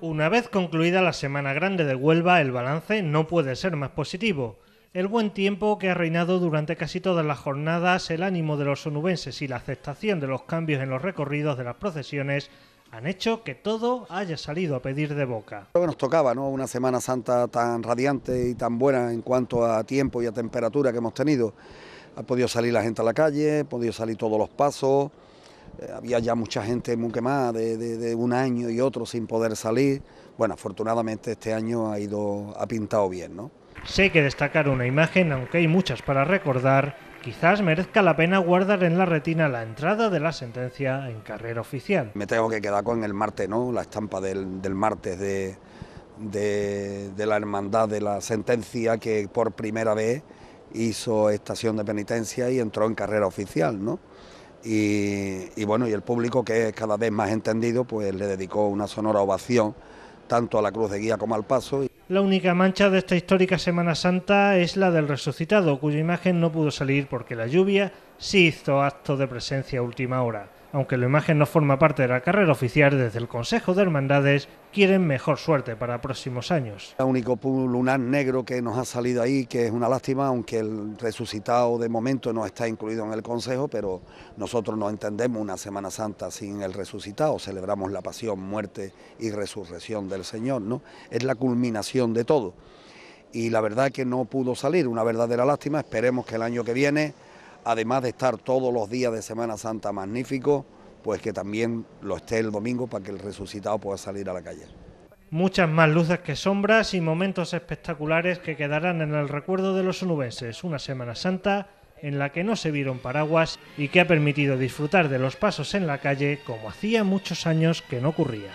Una vez concluida la Semana Grande de Huelva, el balance no puede ser más positivo. El buen tiempo que ha reinado durante casi todas las jornadas, el ánimo de los onubenses y la aceptación de los cambios en los recorridos de las procesiones han hecho que todo haya salido a pedir de boca. que nos tocaba, ¿no? Una Semana Santa tan radiante y tan buena en cuanto a tiempo y a temperatura que hemos tenido. Ha podido salir la gente a la calle, ha podido salir todos los pasos, eh, había ya mucha gente muy quemada de, de, un año y otro sin poder salir. Bueno, afortunadamente este año ha ido, ha pintado bien, ¿no? Sé que destacar una imagen, aunque hay muchas para recordar, quizás merezca la pena guardar en la retina la entrada de la sentencia en carrera oficial. Me tengo que quedar con el martes, ¿no? La estampa del, martes de, de la hermandad de la sentencia que por primera vez hizo estación de penitencia y entró en carrera oficial, ¿no? Y, bueno, y el público, que es cada vez más entendido, pues le dedicó una sonora ovación tanto a la cruz de guía como al paso. La única mancha de esta histórica Semana Santa es la del resucitado, cuya imagen no pudo salir porque la lluvia sí hizo acto de presencia a última hora. Aunque la imagen no forma parte de la carrera oficial, desde el Consejo de Hermandades quieren mejor suerte para próximos años. El único lunar negro que nos ha salido ahí, que es una lástima, aunque el resucitado de momento no está incluido en el Consejo, pero nosotros no entendemos una Semana Santa sin el resucitado, celebramos la pasión, muerte y resurrección del Señor, ¿no? Es la culminación de todo. Y la verdad que no pudo salir, una verdadera lástima, esperemos que el año que viene además de estar todos los días de Semana Santa magnífico, pues que también lo esté el domingo para que el resucitado pueda salir a la calle. Muchas más luces que sombras y momentos espectaculares que quedarán en el recuerdo de los onubenses. Una Semana Santa en la que no se vieron paraguas y que ha permitido disfrutar de los pasos en la calle como hacía muchos años que no ocurría.